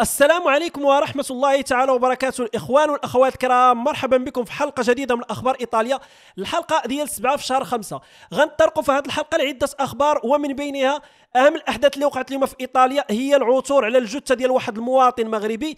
السلام عليكم ورحمة الله تعالى وبركاته الإخوان والأخوات الكرام مرحبا بكم في حلقة جديدة من أخبار إيطاليا الحلقة ديال سبعة في شهر خمسة غنطرقوا في هذه الحلقة لعدة أخبار ومن بينها أهم الأحداث اللي وقعت اليوم في إيطاليا هي العثور على الجثة ديال واحد المواطن مغربي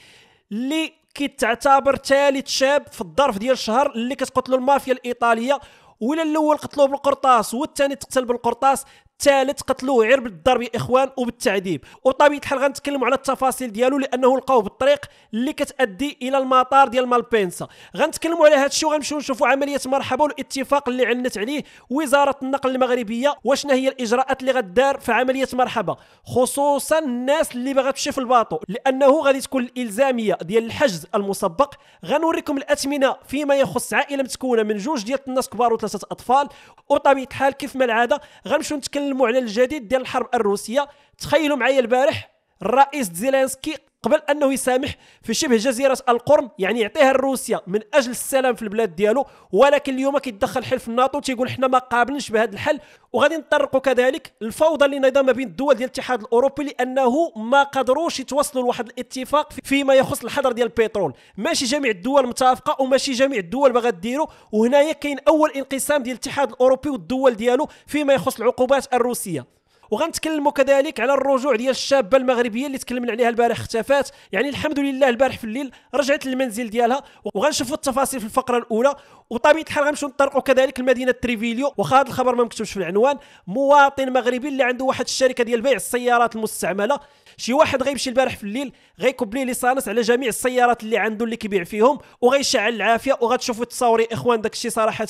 اللي كتعتبر ثالث شاب في الظرف ديال الشهر اللي كتقتلو المافيا الإيطالية ولا الاول قتلوه بالقرطاس والثاني تقتل بالقرطاس الثالث قتلوه غير بالضرب يا اخوان وبالتعذيب وطبيعه الحال غنتكلموا على التفاصيل ديالو لانه لقاوه بالطريق اللي كتادي الى المطار ديال مالبينسا غنتكلموا على هذا الشيء وغنمشيو نشوفوا عمليه مرحبا والاتفاق اللي عنت عليه وزاره النقل المغربيه واشنا هي الاجراءات اللي غدار في عمليه مرحبا خصوصا الناس اللي باغا تمشي في الباطو لانه غادي تكون الالزاميه ديال الحجز المسبق غنوريكم الاثمنه فيما يخص عائله متكونه من جوج ديال الناس كبار وثلاثه اطفال وطبيعه الحال كيف ما العاده غنمشيو نتكلم المعلن الجديد ديال الحرب الروسيه تخيلوا معايا البارح الرئيس زيلينسكي قبل انه يسامح في شبه جزيره القرم يعني يعطيها لروسيا من اجل السلام في البلاد ديالو ولكن اليوم كيتدخل حلف الناتو تيقول حنا ما قابلنش بهذا الحل وغادي نطرقوا كذلك الفوضى اللي نايضه ما بين الدول ديال الاتحاد الاوروبي لانه ما قدروش يتوصلوا لواحد الاتفاق فيما يخص الحظر ديال البترول ماشي جميع الدول متفقه وماشي جميع الدول باغا ديرو وهنايا كاين اول انقسام ديال الاتحاد الاوروبي والدول ديالو فيما يخص العقوبات الروسيه وغنتكلموا كذلك على الرجوع ديال الشابه المغربيه اللي تكلمنا عليها البارح اختفات يعني الحمد لله البارح في الليل رجعت للمنزل ديالها وغنشوفوا التفاصيل في الفقره الاولى وطبيعه الحال غنمشيو نطرقوا كذلك لمدينه تريفيليو واخا هذا الخبر ما مكتوبش في العنوان مواطن مغربي اللي عنده واحد الشركه ديال بيع السيارات المستعمله شي واحد غيمشي البارح في الليل غيكوبلي ليسانس على جميع السيارات اللي عنده اللي كيبيع فيهم وغيشعل العافيه وغتشوفوا التصاوري اخوان داك الشيء صراحه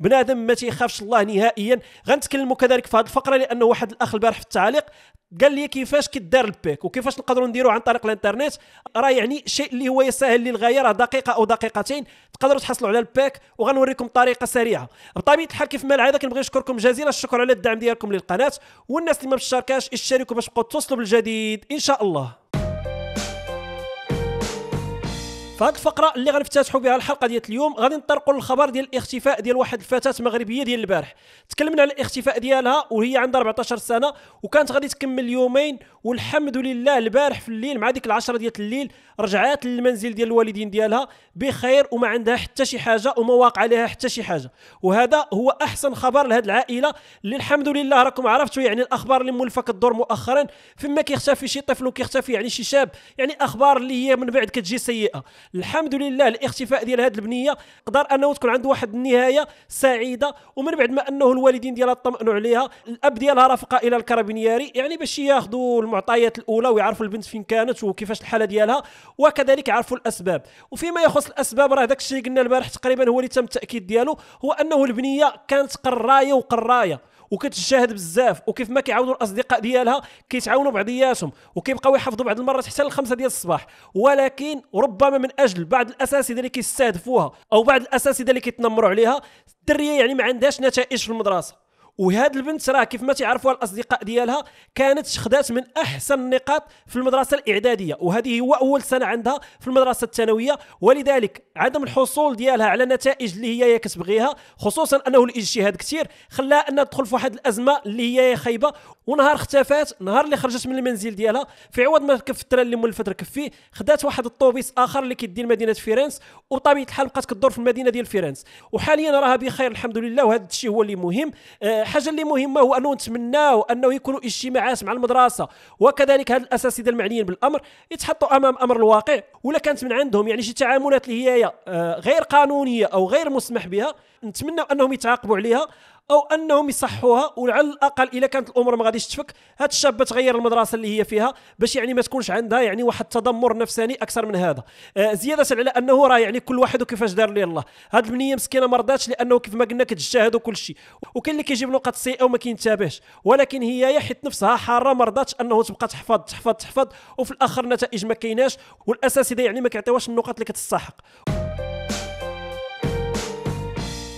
بنادم ما تيخافش الله نهائيا غنتكلموا كذلك في هذه الفقره لانه واحد الاخ البارح في التعليق قال لي كيفاش كدار البيك وكيفاش نقدروا نديروه عن طريق الانترنت راه يعني شيء اللي هو سهل للغايه راه دقيقه او دقيقتين تقدروا تحصلوا على الباك وغنوريكم طريقه سريعه بطبيعه الحال كيف ما العاده كنبغي نشكركم جزيل الشكر على الدعم ديالكم للقناه والناس اللي ما مشاركاش اشتركوا باش تبقاو توصلوا بالجديد ان شاء الله فهاد الفقره اللي غنفتتحوا بها الحلقه ديال اليوم غادي نطرقوا للخبر ديال الاختفاء ديال واحد الفتاه مغربيه ديال البارح تكلمنا على الاختفاء ديالها وهي عندها 14 سنه وكانت غادي تكمل يومين والحمد لله البارح في الليل مع ديك العشرة ديال الليل رجعات للمنزل ديال الوالدين ديالها بخير وما عندها حتى شي حاجه وما واقع عليها حتى شي حاجه وهذا هو احسن خبر لهذه العائله اللي الحمد لله راكم عرفتوا يعني الاخبار اللي مولفه كدور مؤخرا فيما كيختفي شي طفل وكيختفي يعني شي شاب يعني اخبار اللي هي من بعد كتجي سيئه الحمد لله الاختفاء ديال هذه البنيه قدر انه تكون عنده واحد النهايه سعيده ومن بعد ما انه الوالدين ديالها طمئنوا عليها الاب ديالها رافق الى الكرابينياري يعني باش ياخذوا المعطيات الاولى ويعرفوا البنت فين كانت وكيفاش الحاله ديالها وكذلك يعرفوا الاسباب وفيما يخص الاسباب راه داك الشيء قلنا البارح تقريبا هو اللي تم التاكيد ديالو هو انه البنيه كانت قرايه وقرايه وكتشاهد بزاف وكيف ما كيعاونوا الاصدقاء ديالها كيتعاونوا بعضياتهم وكيبقاو يحافظوا بعض المرات حتى الخمسة ديال الصباح ولكن ربما من اجل بعض الاساتذه اللي كيستهدفوها او بعض الاساتذه اللي كيتنمروا عليها الدريه يعني ما عندهاش نتائج في المدرسه وهاد البنت راه كيف ما تعرفوها الاصدقاء ديالها كانت خدات من احسن النقاط في المدرسه الاعداديه وهذه هو اول سنه عندها في المدرسه الثانويه ولذلك عدم الحصول ديالها على نتائج اللي هي كتبغيها خصوصا انه الاجتهاد كثير خلاها انها تدخل في واحد الازمه اللي هي خايبه ونهار اختفات نهار اللي خرجت من المنزل ديالها في عوض ما كف اللي مول الفتره كفيه خدات واحد الطوبيس اخر اللي كيدي لمدينه فيرنس وطبيعه الحال بقات كدور في المدينه ديال فيرنس وحاليا راها بخير الحمد لله وهذا الشيء هو اللي مهم أه الحاجه اللي مهمه هو انه نتمناو انه يكونوا اجتماعات مع المدرسه وكذلك هاد الاساتذه المعنيين بالامر يتحطوا امام امر الواقع ولا كانت من عندهم يعني شي تعاملات اللي هي آه، غير قانونيه او غير مسمح بها نتمنى انهم يتعاقبوا عليها او انهم يصحوها وعلى الاقل اذا كانت الامور ما غاديش تفك هاد الشابه تغير المدرسه اللي هي فيها باش يعني ما تكونش عندها يعني واحد التذمر نفساني اكثر من هذا آه زياده على انه راه يعني كل واحد وكيفاش دار ليه الله هاد البنيه مسكينه ما رضاتش لانه كيف ما قلنا كتجتهد وكل شيء وكاين اللي كيجيب نقط سيئه وما كينتبهش ولكن هي حيت نفسها حاره ما رضاتش انه تبقى تحفظ تحفظ تحفظ وفي الاخر النتائج ما كايناش والاساتذه يعني ما كيعطيوهاش النقط اللي كتستحق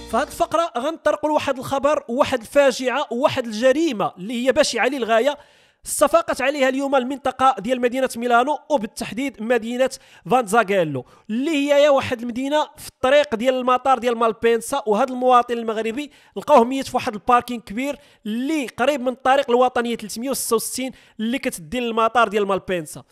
فهاد الفقره غنطرقوا لواحد الخبر وواحد الفاجعه وواحد الجريمه اللي هي بشعه للغايه صفقت عليها اليوم المنطقه ديال مدينه ميلانو وبالتحديد مدينه فانزاغيلو اللي هي يا واحد المدينه في الطريق ديال المطار ديال مالبينسا وهذا المواطن المغربي لقاوه ميت في واحد الباركينغ كبير اللي قريب من الطريق الوطنيه 366 اللي كتدي للمطار ديال مالبينسا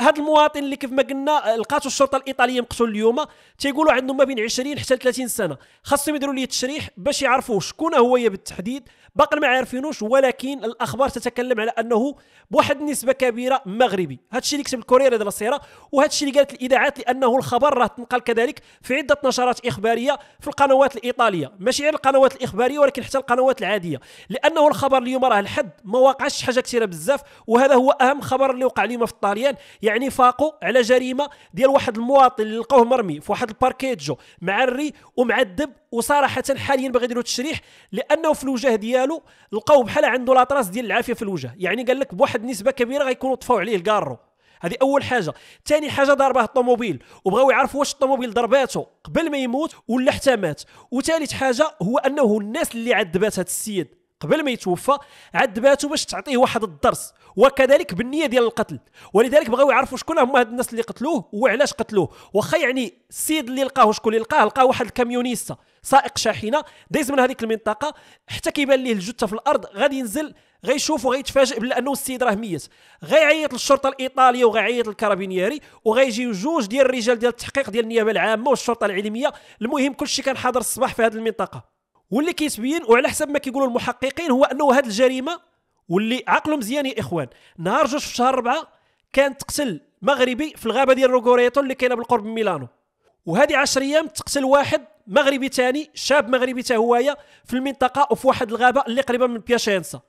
هذا أه، المواطن اللي كيف ما قلنا أه، لقاتو الشرطه الايطاليه مقتول اليوم تيقولوا عندهم ما بين 20 حتى 30 سنه خاصهم يديروا ليه تشريح باش يعرفوا شكون هو بالتحديد باقي ما عارفينوش ولكن الاخبار تتكلم على انه بواحد النسبه كبيره مغربي هادشي اللي كتب الكورير ديال السيره وهادشي اللي قالت الاذاعات لانه الخبر راه تنقل كذلك في عده نشرات اخباريه في القنوات الايطاليه ماشي غير القنوات الاخباريه ولكن حتى القنوات العاديه لانه الخبر اليوم راه الحد ما واقعش حاجه كثيره بزاف وهذا هو اهم خبر اللي وقع اليوم في الطاليان يعني فاقوا على جريمه ديال واحد المواطن اللي لقوه مرمي في واحد الباركيجو مع الري ومع الدب وصراحه حاليا باغي يديروا تشريح لانه في الوجه ديالو لقاو بحال عنده لاطراس ديال العافيه في الوجه يعني قال لك بواحد النسبه كبيره غيكونوا طفاو عليه الكارو هذه اول حاجه ثاني حاجه ضربه الطوموبيل وبغاو يعرفوا واش الطوموبيل ضرباته قبل ما يموت ولا حتى مات وثالث حاجه هو انه الناس اللي عذبات هذا السيد قبل ما يتوفى عذباته باش تعطيه واحد الدرس وكذلك بالنيه ديال القتل ولذلك بغاو يعرفوا شكون هما هاد الناس اللي قتلوه وعلاش قتلوه واخا يعني السيد اللي لقاه شكون اللي لقاه لقاه واحد الكاميونيستا سائق شاحنه دايز من هذيك المنطقه حتى كيبان ليه الجثه في الارض غادي ينزل غيشوف وغيتفاجئ بلا انه السيد راه ميت غيعيط للشرطه الايطاليه وغيعيط للكارابينيري وغيجيو جوج ديال الرجال ديال التحقيق ديال النيابه العامه والشرطه العلميه المهم كلشي كان حاضر الصباح في هذه المنطقه واللي كيتبين وعلى حسب ما كيقولوا المحققين هو انه هذه الجريمه واللي عقلهم مزيان يا اخوان نهار جوج في شهر اربعه كان تقتل مغربي في الغابه ديال روغوريتو اللي كاينه بالقرب من ميلانو وهذه 10 ايام تقتل واحد مغربي ثاني شاب مغربي حتى هوايا في المنطقه وفي واحد الغابه اللي قريبه من بياشينسا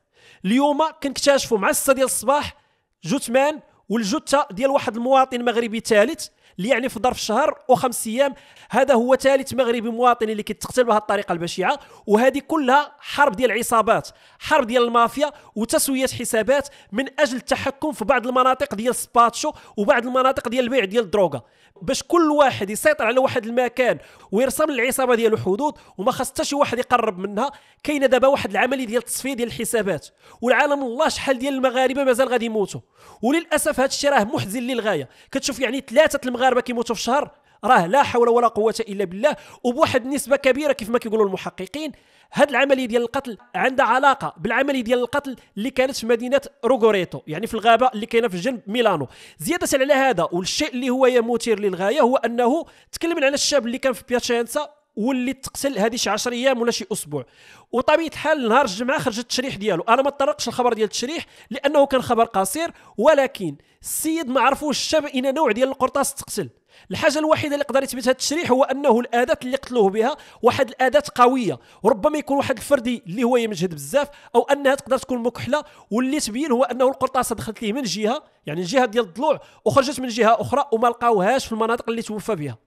اليوم كنكتشفوا مع 6 ديال الصباح جثمان والجثه ديال واحد المواطن مغربي ثالث اللي يعني في ظرف شهر وخمس ايام هذا هو ثالث مغربي مواطن اللي كيتقتل بهذه الطريقه البشعه وهذه كلها حرب ديال العصابات حرب ديال المافيا وتسويه حسابات من اجل التحكم في بعض المناطق ديال سباتشو وبعض المناطق ديال البيع ديال الدروغه باش كل واحد يسيطر على واحد المكان ويرسم للعصابه ديالو حدود وما خاص حتى شي واحد يقرب منها كاينه دابا واحد العمليه ديال التصفيه ديال الحسابات والعالم الله شحال ديال المغاربه مازال غادي يموتوا وللاسف هذا الشيء راه محزن للغايه كتشوف يعني ثلاثه المغاربه المغاربه كيموتوا في الشهر راه لا حول ولا قوه الا بالله وبواحد النسبه كبيره كيف ما كيقولوا المحققين هاد العمليه ديال القتل عندها علاقه بالعمليه ديال القتل اللي كانت في مدينه روغوريتو يعني في الغابه اللي كاينه في جنب ميلانو زياده على هذا والشيء اللي هو مثير للغايه هو انه تكلمنا على الشاب اللي كان في بياتشينسا واللي تقتل هذه شي 10 ايام ولا شي اسبوع وطبيعه الحال نهار الجمعه خرج التشريح ديالو انا ما طرقش الخبر ديال التشريح لانه كان خبر قصير ولكن السيد ما عرفوش الشاب ان نوع ديال القرطاس تقتل الحاجه الوحيده اللي قدر يثبتها التشريح هو انه الاداه اللي قتلوه بها واحد الاداه قويه ربما يكون واحد الفردي اللي هو يمجهد بزاف او انها تقدر تكون مكحله واللي تبين هو انه القرطاسه دخلت ليه من جهه يعني الجهه ديال الضلوع وخرجت من جهه اخرى وما لقاوهاش في المناطق اللي توفى بها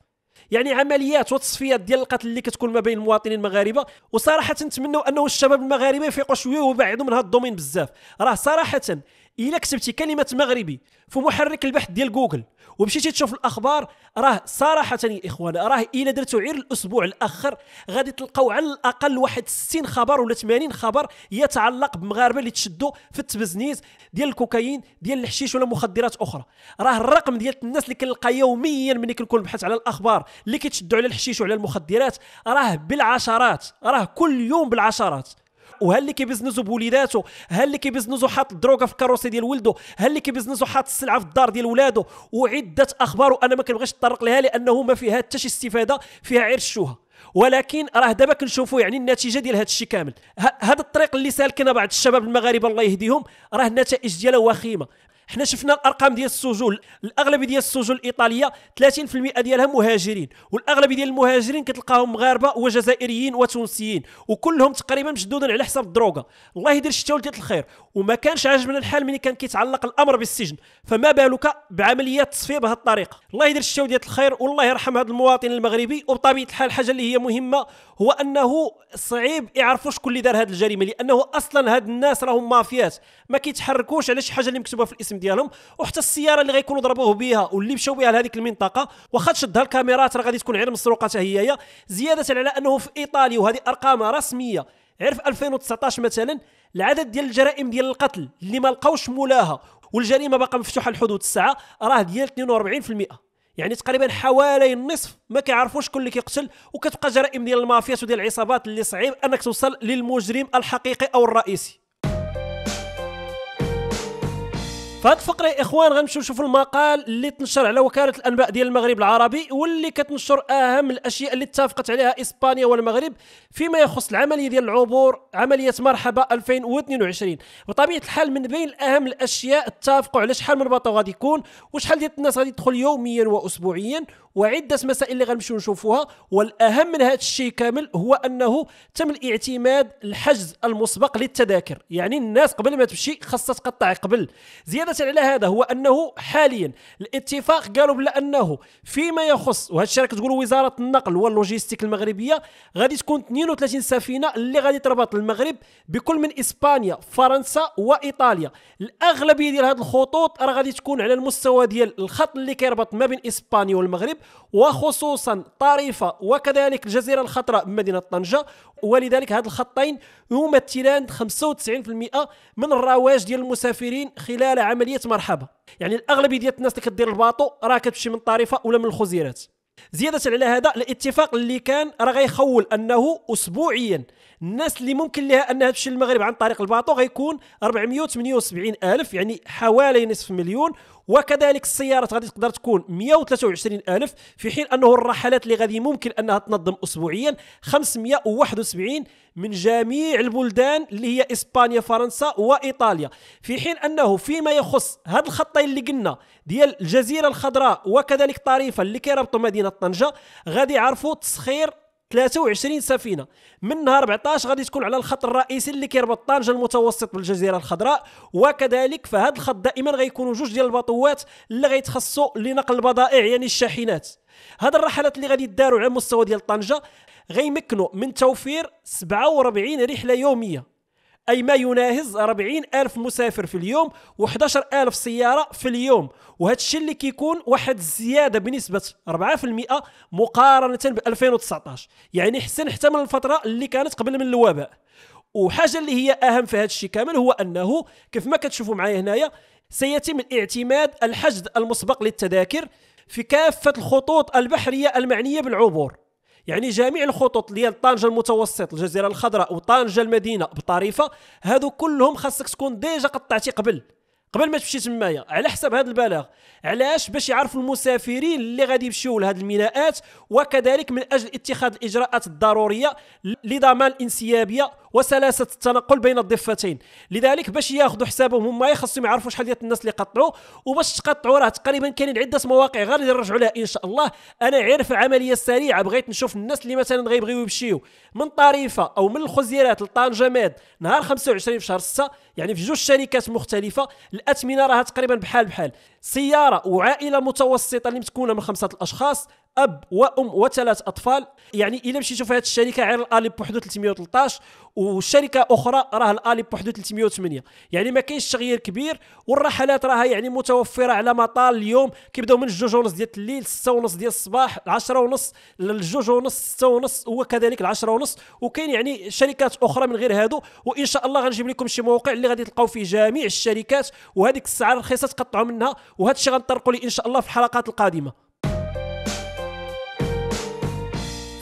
يعني عمليات وتصفيات ديال القتل اللي كتكون ما بين المواطنين المغاربه وصراحه نتمنوا انه الشباب المغاربه يفيقوا شويه ويبعدوا من هذا الدومين بزاف راه صراحه الا كتبتي كلمه مغربي في محرك البحث ديال جوجل ومشيتي تشوف الاخبار راه صراحه يا اخوان راه الا درتو غير الاسبوع الاخر غادي تلقاو على الاقل واحد 60 خبر ولا 80 خبر يتعلق بمغاربه اللي تشدوا في التبزنيز ديال الكوكايين ديال الحشيش ولا مخدرات اخرى راه الرقم ديال الناس اللي كنلقى يوميا ملي كنكون نبحث على الاخبار اللي كيتشدوا على الحشيش وعلى المخدرات راه بالعشرات راه كل يوم بالعشرات وهل اللي كيبزنزو بوليداتو هل اللي كيبزنزو حاط الدروغه في الكاروسي ديال ولده هل اللي كيبزنزو حاط السلعه في الدار ديال ولاده وعده اخبار وانا ما كنبغيش نطرق لها لانه ما فيها حتى شي استفاده فيها عير الشوهه ولكن راه دابا كنشوفوا يعني النتيجه ديال هذا الشيء كامل هذا الطريق اللي سالكنا بعض الشباب المغاربه الله يهديهم راه النتائج ديالها وخيمه حنا شفنا الارقام ديال السجون الاغلبيه ديال السجون الايطاليه 30% ديالها مهاجرين والاغلبيه ديال المهاجرين كتلقاهم مغاربه وجزائريين وتونسيين وكلهم تقريبا مشدودين على حساب الدروغه الله يدير الشتا ولديت الخير وما كانش عاجبنا الحال ملي كان كيتعلق الامر بالسجن فما بالك بعمليات تصفيه بهذه الطريقه الله يدير الشتا ديال الخير والله يرحم هذا المواطن المغربي وبطبيعه الحال الحاجه اللي هي مهمه هو انه صعيب يعرفوا شكون اللي دار هذه الجريمه لانه اصلا هاد الناس راهم مافيات ما كيتحركوش على شي حاجه اللي مكتوبه في الاسم الجسم ديالهم وحتى السياره اللي غيكونوا ضربوه بها واللي مشاو بها لهذيك المنطقه واخا تشدها الكاميرات راه غادي تكون غير مسروقه حتى هي زياده على انه في ايطاليا وهذه ارقام رسميه عرف 2019 مثلا العدد ديال الجرائم ديال القتل اللي ما لقاوش مولاها والجريمه باقا مفتوحه لحدود الساعه راه ديال 42% يعني تقريبا حوالي النصف ما كيعرفوش شكون اللي كيقتل وكتبقى جرائم ديال المافيات وديال العصابات اللي صعيب انك توصل للمجرم الحقيقي او الرئيسي هذه الفقره اخوان غنمشيو نشوفوا المقال اللي تنشر على وكاله الانباء ديال المغرب العربي واللي كتنشر اهم الاشياء اللي اتفقت عليها اسبانيا والمغرب فيما يخص العمليه ديال العبور عمليه مرحبا 2022 بطبيعه الحال من بين اهم الاشياء اتفقوا على شحال من باطو غادي يكون وشحال ديال الناس غادي يدخل يوميا واسبوعيا وعده مسائل اللي غنمشيو نشوفوها والاهم من هذا الشيء كامل هو انه تم الاعتماد الحجز المسبق للتذاكر يعني الناس قبل ما تمشي خاصها تقطع قبل زياده على هذا هو انه حاليا الاتفاق قالوا بلا انه فيما يخص وهذا الشيء تقول وزاره النقل واللوجيستيك المغربيه غادي تكون 32 سفينه اللي غادي تربط المغرب بكل من اسبانيا فرنسا وايطاليا الاغلبيه ديال هذه الخطوط راه غادي تكون على المستوى ديال الخط اللي كيربط ما بين اسبانيا والمغرب وخصوصا طريفة وكذلك الجزيرة الخطرة من مدينة طنجة ولذلك هاد الخطين يمثلان 95% من الرواج ديال المسافرين خلال عملية مرحبة يعني الأغلبية ديال الناس اللي كدير الباطو راه كتمشي من طريفة ولا من الخزيرات زيادة على هذا الاتفاق اللي كان راه غيخول أنه أسبوعيا الناس اللي ممكن لها انها تمشي للمغرب عن طريق الباطو غيكون 478 الف يعني حوالي نصف مليون وكذلك السيارات غادي تقدر تكون 123 الف في حين انه الرحلات اللي غادي ممكن انها تنظم اسبوعيا 571 من جميع البلدان اللي هي اسبانيا فرنسا وايطاليا في حين انه فيما يخص هاد الخطين اللي قلنا ديال الجزيره الخضراء وكذلك طريفه اللي كيربطوا مدينه طنجه غادي يعرفوا تسخير 23 سفينه منها 14 غادي تكون على الخط الرئيسي اللي كيربط طنجه المتوسط بالجزيره الخضراء وكذلك فهاد الخط دائما غيكونوا جوج ديال الباطوات اللي غيتخصصوا لنقل البضائع يعني الشاحنات هاد الرحلات اللي غادي داروا على مستوى ديال طنجه غيمكنوا من توفير 47 رحله يوميه أي ما يناهز 40 ألف مسافر في اليوم و11 ألف سيارة في اليوم وهذا الشيء اللي كيكون واحد الزيادة بنسبة 4% مقارنة ب 2019 يعني حسن حتى من الفترة اللي كانت قبل من الوباء وحاجة اللي هي أهم في هذا الشيء كامل هو أنه كيف ما كتشوفوا معايا هنايا سيتم الاعتماد الحجز المسبق للتذاكر في كافة الخطوط البحرية المعنية بالعبور يعني جميع الخطوط ديال طنجه المتوسط الجزيره الخضراء وطنجه المدينه بطريفه هادو كلهم خاصك تكون ديجا قطعتي قبل قبل ما تمشي تمايا على حسب هذا البلاغ علاش باش يعرفوا المسافرين اللي غادي يمشيو لهاد الميناءات وكذلك من اجل اتخاذ الاجراءات الضروريه لضمان الانسيابيه وسلاسه التنقل بين الضفتين لذلك باش ياخذوا حسابهم هما خاصهم يعرفوا شحال ديال الناس اللي قطعوا وباش تقطعوا راه تقريبا كاينين عده مواقع اللي نرجعوا لها ان شاء الله انا غير في عمليه سريعه بغيت نشوف الناس اللي مثلا غيبغيو يمشيو من طريفه او من الخزيرات لطنجه ماد نهار 25 في شهر 6 يعني في جوج شركات مختلفه الاثمنه راها تقريبا بحال بحال سياره وعائله متوسطه اللي متكونه من خمسه الاشخاص اب وام وثلاث اطفال يعني الا مشيتو في هذه الشركه غير الالي بوحدو 313 وشركه اخرى راه الالي بوحدو 308 يعني ما كاينش تغيير كبير والرحلات راها يعني متوفره على مطال اليوم كيبداو من الجوج ونص ديال الليل 6 ونص ديال الصباح 10 ونص للجوج ونص 6 ونص وكذلك 10 ونص وكاين يعني شركات اخرى من غير هادو وان شاء الله غنجيب لكم شي موقع اللي غادي تلقاو فيه جميع الشركات وهذيك السعر الرخيصه تقطعوا منها وهذا الشيء غنطرقوا ليه ان شاء الله في الحلقات القادمه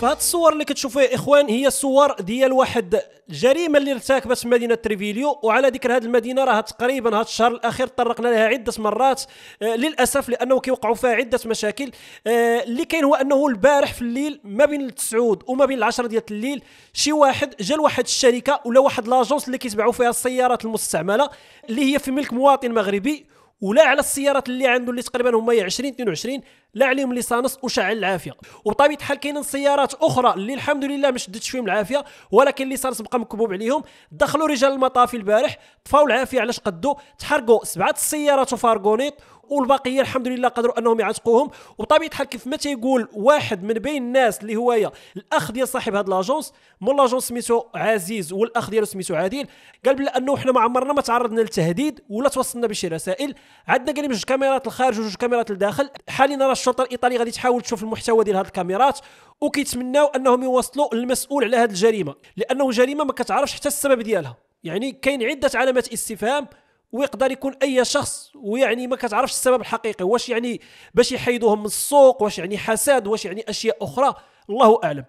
فهاد الصور اللي يا اخوان هي صور ديال واحد الجريمه اللي ارتكبت في مدينه تريفيليو وعلى ذكر هذه المدينه راه تقريبا هذا الشهر الاخير طرقنا لها عده مرات آه للاسف لانه كيوقعوا فيها عده مشاكل آه اللي كاين هو انه البارح في الليل ما بين التسعود وما بين العشرة ديال الليل شي واحد جا لواحد الشركه ولا واحد لاجونس اللي كيتباعوا فيها السيارات المستعمله اللي هي في ملك مواطن مغربي ولا على السيارات اللي عنده اللي تقريبا هما 20 22 لا عليهم ليسانس وشعل العافيه وبطبيعه الحال كاينين سيارات اخرى اللي الحمد لله ما شدتش فيهم العافيه ولكن ليسانس بقى مكبوب عليهم دخلوا رجال المطافي البارح طفاو العافيه علاش قدو تحرقوا سبعه السيارات وفارغونيت والبقيه الحمد لله قدروا انهم يعتقوهم وبطبيعه الحال كيف ما تيقول واحد من بين الناس اللي هو الاخ ديال صاحب هاد لاجونس مول لاجونس سميتو عزيز والاخ ديالو سميتو عادل قال بلا انه حنا ما عمرنا ما تعرضنا للتهديد ولا توصلنا بشي رسائل عندنا قال جوج كاميرات الخارج وجوج كاميرات الداخل حاليا راه الشرطه الايطاليه غادي تحاول تشوف المحتوى ديال هذه الكاميرات وكيتمناو انهم يوصلوا المسؤول على هذه الجريمه لانه جريمه ما كتعرفش حتى السبب ديالها يعني كاين عده علامات استفهام ويقدر يكون اي شخص ويعني ما كتعرفش السبب الحقيقي واش يعني باش يحيدوهم من السوق واش يعني حسد واش يعني اشياء اخرى الله اعلم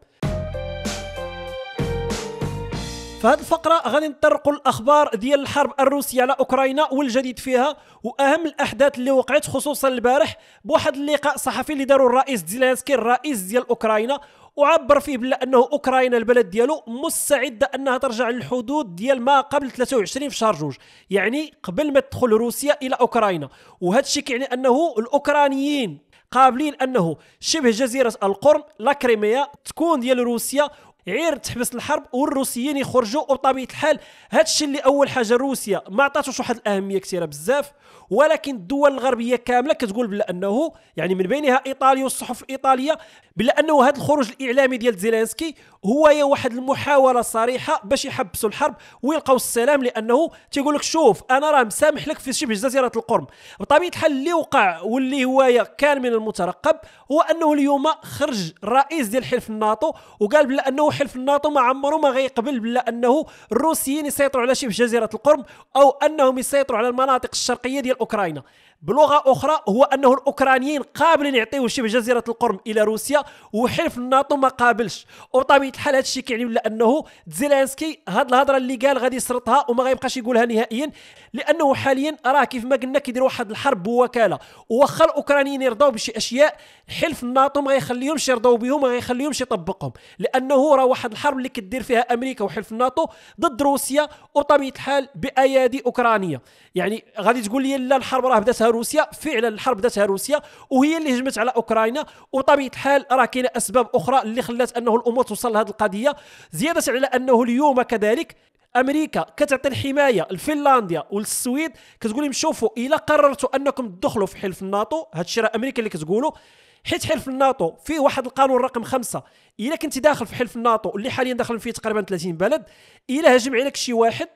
في هذه الفقره غادي نطرقوا الاخبار ديال الحرب الروسيه على اوكرانيا والجديد فيها واهم الاحداث اللي وقعت خصوصا البارح بواحد اللقاء صحفي اللي داروا الرئيس زيلينسكي الرئيس ديال اوكرانيا وعبر فيه بلا انه اوكرانيا البلد ديالو مستعده انها ترجع للحدود ديال ما قبل 23 في شهر جوج يعني قبل ما تدخل روسيا الى اوكرانيا وهذا الشيء كيعني انه الاوكرانيين قابلين انه شبه جزيره القرم لا كريميا تكون ديال روسيا عير تحبس الحرب والروسيين يخرجوا وبطبيعه الحال هذا الشيء اللي اول حاجه روسيا ما عطاتوش واحد الاهميه كثيره بزاف ولكن الدول الغربيه كامله كتقول بلا انه يعني من بينها ايطاليا والصحف الايطاليه بلا انه هذا الخروج الاعلامي ديال زيلانسكي هو يا واحد المحاوله صريحه باش يحبسوا الحرب ويلقاو السلام لانه تيقول لك شوف انا راه مسامح لك في شبه جزيره القرم بطبيعه الحال اللي وقع واللي هو كان من المترقب هو انه اليوم خرج الرئيس ديال حلف الناتو وقال بلا انه حلف الناتو ما عمره ما غيقبل بلا انه الروسيين يسيطروا على شبه جزيره القرم او انهم يسيطروا على المناطق الشرقيه ديال اوكرانيا بلغه اخرى هو انه الاوكرانيين قابلين يعطيو شبه جزيره القرم الى روسيا وحلف الناتو ما قابلش وبطبيعه الحال هذا الشيء كيعني بلا انه زيلانسكي هاد الهضره اللي قال غادي يسرطها وما غيبقاش يقولها نهائيا لانه حاليا راه كيف ما قلنا كيدير واحد الحرب بوكاله وخا الاوكرانيين يرضاو بشي اشياء حلف الناتو ما غيخليهمش يرضاو بهم ما غيخليهمش يطبقهم لانه راه واحد الحرب اللي كدير فيها امريكا وحلف الناتو ضد روسيا وطبيعه الحال بايادي اوكرانيه يعني غادي تقول لي لا الحرب راه بداتها روسيا فعلا الحرب بداتها روسيا وهي اللي هجمت على اوكرانيا وطبيعه الحال راه كاينه اسباب اخرى اللي خلات انه الامور توصل لهذه القضيه زياده على انه اليوم كذلك امريكا كتعطي الحمايه لفنلندا والسويد كتقول لهم شوفوا الا قررتوا انكم تدخلوا في حلف الناتو هادشي راه امريكا اللي كتقولوا حيت حلف الناطو فيه واحد القانون رقم خمسة الا كنت داخل في حلف الناطو اللي حاليا داخل فيه تقريبا 30 بلد الا هجم عليك شي واحد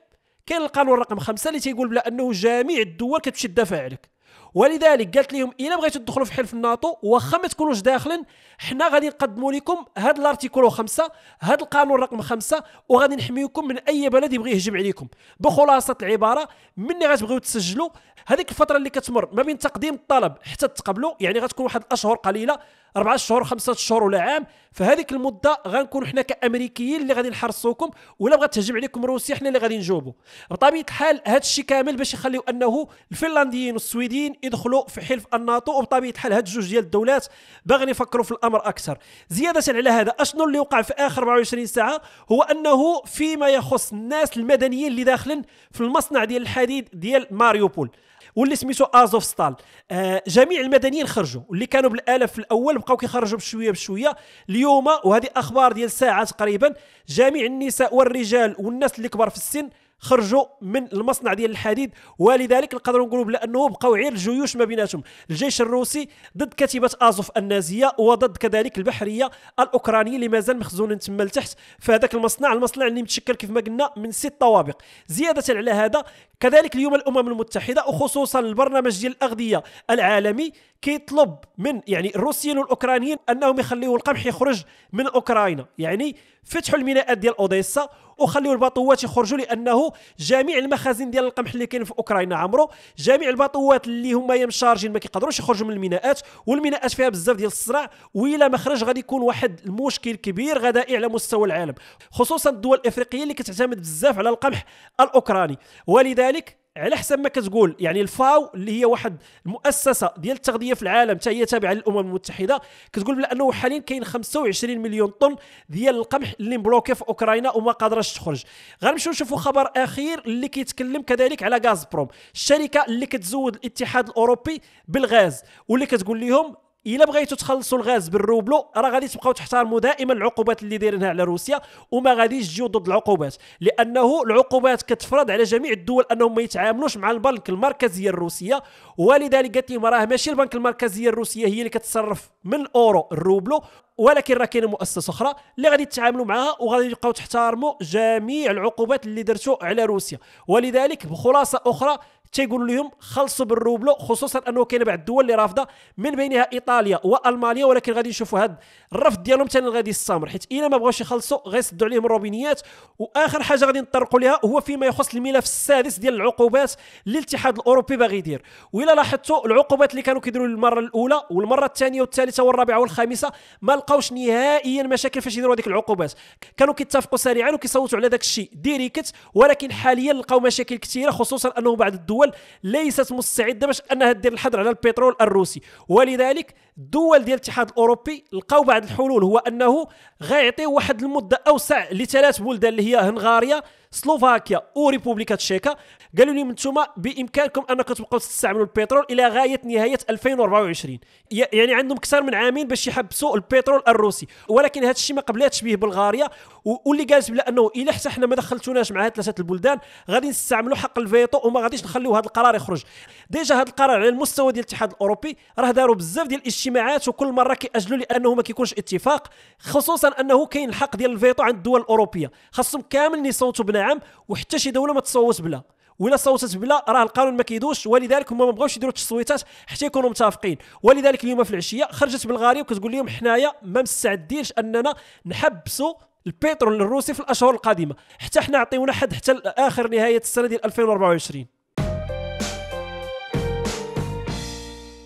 كاين القانون رقم خمسة اللي تيقول بلا انه جميع الدول كتمشي تدافع عليك ولذلك قالت لهم الا بغيتوا تدخلوا في حلف الناتو واخا ما تكونوش داخلين حنا غادي نقدموا لكم هاد الارتيكول 5 هاد القانون رقم 5 وغادي نحميكم من اي بلد يبغي يهجم عليكم بخلاصه العباره ملي غتبغيو تسجلوا هذيك الفتره اللي كتمر ما بين تقديم الطلب حتى تقبلوا يعني غتكون واحد الاشهر قليله أربعة شهور خمسة شهور ولا عام فهذيك المده غنكونوا حنا كامريكيين اللي غادي نحرسوكم ولا بغات تهجم عليكم روسيا حنا اللي غادي نجاوبوا بطبيعه الحال هذا الشيء كامل باش يخليو انه الفنلنديين والسويديين يدخلوا في حلف الناتو وبطبيعه الحال هاد الجوج ديال الدولات باغيين يفكروا في الامر اكثر زياده على هذا اشنو اللي وقع في اخر 24 ساعه هو انه فيما يخص الناس المدنيين اللي داخلين في المصنع ديال الحديد ديال ماريوبول واللي سميتو ازوف ستال آه جميع المدنيين خرجوا واللي كانوا بالالاف في الاول بقاو كيخرجوا بشويه بشويه اليوم وهذه اخبار ديال ساعه تقريبا جميع النساء والرجال والناس اللي كبار في السن خرجوا من المصنع ديال الحديد ولذلك نقدروا نقولوا بانه بقاو غير الجيوش ما بيناتهم الجيش الروسي ضد كتيبه ازوف النازيه وضد كذلك البحريه الاوكرانيه اللي مازال مخزونين تما لتحت في هذاك المصنع المصنع اللي متشكل كيف ما قلنا من ست طوابق زياده على هذا كذلك اليوم الامم المتحده وخصوصا البرنامج ديال الاغذيه العالمي كيطلب من يعني الروسيين والاوكرانيين انهم يخليوا القمح يخرج من اوكرانيا يعني فتحوا الميناءات ديال اوديسا وخليوا الباطوات يخرجوا لانه جميع المخازن ديال القمح اللي كاين في اوكرانيا عمرو جميع الباطوات اللي هما يمشارجين ما كيقدروش يخرجوا من الميناءات والميناءات فيها بزاف ديال الصراع والا ما خرج غادي يكون واحد المشكل كبير غذائي على مستوى العالم خصوصا الدول الافريقيه اللي كتعتمد بزاف على القمح الاوكراني ولذلك على حسب ما كتقول يعني الفاو اللي هي واحد المؤسسه ديال التغذيه في العالم حتى هي تابعه للامم المتحده كتقول بلا انه حاليا كاين 25 مليون طن ديال القمح اللي مبلوكي في اوكرانيا وما قادراش تخرج غنمشيو نشوفوا خبر اخير اللي كيتكلم كذلك على غاز بروم الشركه اللي كتزود الاتحاد الاوروبي بالغاز واللي كتقول لهم الا بغيتو تخلصوا الغاز بالروبلو راه غادي تبقاو تحترموا دائما العقوبات اللي دايرينها على روسيا وما غاديش تجيو ضد العقوبات لانه العقوبات كتفرض على جميع الدول انهم ما يتعاملوش مع البنك المركزي الروسيه ولذلك قالت لهم راه ماشي البنك المركزي الروسيه هي اللي كتصرف من الاورو الروبلو ولكن راه كاينه مؤسسه اخرى اللي غادي تتعاملوا معها وغادي تبقاو تحترموا جميع العقوبات اللي درتو على روسيا ولذلك بخلاصه اخرى تيقولوا لهم خلصوا بالروبلو خصوصا انه كاين بعض الدول اللي رافضه من بينها ايطاليا والمانيا ولكن غادي نشوفوا هذا الرفض ديالهم ثاني غادي يستمر حيت الا ما بغاوش يخلصوا غيسدوا عليهم الروبينيات واخر حاجه غادي نطرقوا لها هو فيما يخص الملف السادس ديال العقوبات اللي الاتحاد الاوروبي باغي يدير والا لاحظتوا العقوبات اللي كانوا كيديروا المره الاولى والمره الثانيه والثالثه والرابعه والخامسه ما لقاوش نهائيا مشاكل فاش يديروا هذيك العقوبات كانوا كيتفقوا سريعا وكيصوتوا على داك الشيء ديريكت ولكن حاليا لقاو مشاكل كثيره خصوصا انه بعد الدول الدول ليست مستعده باش انها دير الحظر على البترول الروسي ولذلك الدول ديال الاتحاد الاوروبي لقاو بعض الحلول هو انه غيعطي واحد المده اوسع لثلاث بلدان اللي هي هنغاريا سلوفاكيا وريبوبليكا تشيكا قالوا لهم انتم بامكانكم انكم تبقاو تستعملوا البترول الى غايه نهايه 2024 يعني عندهم اكثر من عامين باش يحبسوا البترول الروسي ولكن هذا الشيء ما قبلاتش به بلغاريا واللي قالت بلا انه الا حتى حنا ما دخلتوناش مع هاد ثلاثه البلدان غادي نستعملوا حق الفيتو وما غاديش نخليو هذا القرار يخرج ديجا هذا القرار على المستوى ديال الاتحاد الاوروبي راه داروا بزاف ديال الاجتماعات وكل مره كيأجلوا لانه ما كيكونش اتفاق خصوصا انه كاين الحق ديال الفيتو عند الدول الاوروبيه خاصهم كامل يصوتوا بنعم وحتى شي دوله ما تصوت بلا ولا صوتت بلا راه القانون ما كيدوش ولذلك هما ما بغاوش يديروا التصويتات حتى يكونوا متفقين ولذلك اليوم في العشيه خرجت بلغاريا وكتقول لهم حنايا ما مستعدينش اننا نحبسوا البترول الروسي في الاشهر القادمه حتى حنا عطيونا حد حتى اخر نهايه السنه ديال 2024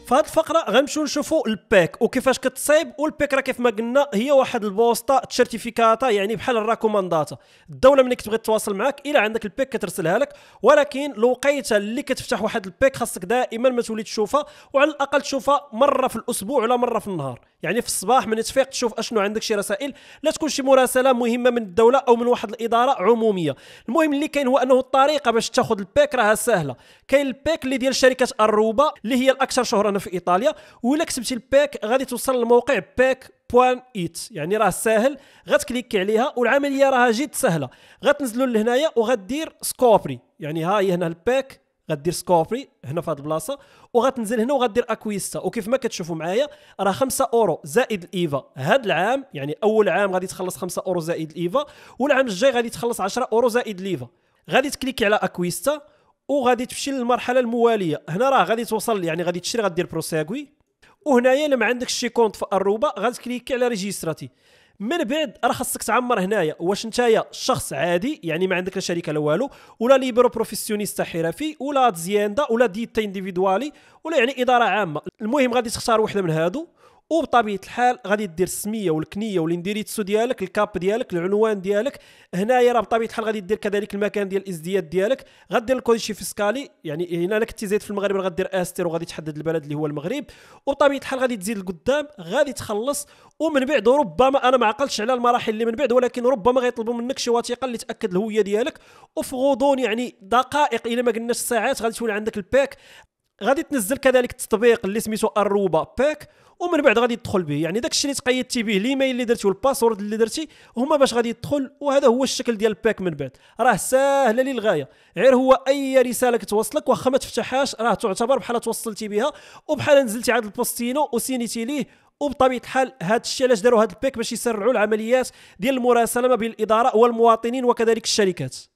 في هذه الفقره غنمشيو نشوفوا البيك وكيفاش كتصايب والبيك راه كيف ما قلنا هي واحد البوسطه تشيرتيفيكاتا يعني بحال الراكومانداتا الدوله ملي كتبغي تتواصل معك الا عندك البيك كترسلها لك ولكن الوقيته اللي كتفتح واحد البيك خاصك دائما ما تولي تشوفها وعلى الاقل تشوفها مره في الاسبوع ولا مره في النهار يعني في الصباح من تفيق تشوف اشنو عندك شي رسائل لا تكون شي مراسله مهمه من الدوله او من واحد الاداره عموميه المهم اللي كاين هو انه الطريقه باش تاخذ البيك راها سهله كاين البيك اللي ديال شركه اروبا اللي هي الاكثر شهره برشلونه في ايطاليا ولا كتبتي الباك غادي توصل للموقع باك بوان ايت يعني راه ساهل غتكليكي عليها والعمليه راها جد سهله غتنزلوا لهنايا وغدير سكوبري يعني ها هي هنا الباك غدير سكوبري هنا في هذه البلاصه وغتنزل هنا وغدير اكويستا وكيف ما كتشوفوا معايا راه 5 اورو زائد الايفا هذا العام يعني اول عام غادي تخلص 5 اورو زائد الايفا والعام الجاي غادي تخلص 10 اورو زائد الايفا غادي تكليكي على اكويستا وغادي تمشي للمرحله المواليه هنا راه غادي توصل يعني غادي تشري غادير بروساكوي وهنايا الا ما عندكش شي كونت في الروبه غتكليكي على ريجيستراتي من بعد راه خاصك تعمر هنايا واش نتايا شخص عادي يعني ما عندك لا شركه لا والو ولا ليبرو بروفيسيونيستا حرفي ولا زياندا ولا ديتا انديفيدوالي ولا يعني اداره عامه المهم غادي تختار وحده من هادو وبطبيعه الحال غادي دير السميه والكنيه والانديريتسو ديالك الكاب ديالك العنوان ديالك هنايا راه بطبيعه الحال غادي دير كذلك المكان ديال الازدياد ديالك غادير الكودشي فيسكالي يعني هنا انا كنتي زيد في المغرب دير استر وغادي تحدد البلد اللي هو المغرب وبطبيعه الحال غادي تزيد لقدام غادي تخلص ومن بعد ربما انا ما عقلتش على المراحل اللي من بعد ولكن ربما غيطلبوا منك شي وثيقه اللي تاكد الهويه ديالك وفي غضون يعني دقائق الى ما قلناش ساعات غادي تولي عندك الباك غادي تنزل كذلك التطبيق اللي سميتو الروبا باك ومن بعد غادي يدخل به يعني داك الشيء اللي تقيدتي به الايميل اللي درتي والباسورد اللي درتي هما باش غادي يدخل وهذا هو الشكل ديال الباك من بعد راه ساهله للغايه غير هو اي رساله كتوصلك واخا ما تفتحهاش راه تعتبر بحال توصلتي بها وبحال نزلتي عند البوستينو وسينيتي ليه وبطبيعه الحال هذا الشيء علاش داروا هذا البيك باش يسرعوا العمليات ديال المراسله ما بين الاداره والمواطنين وكذلك الشركات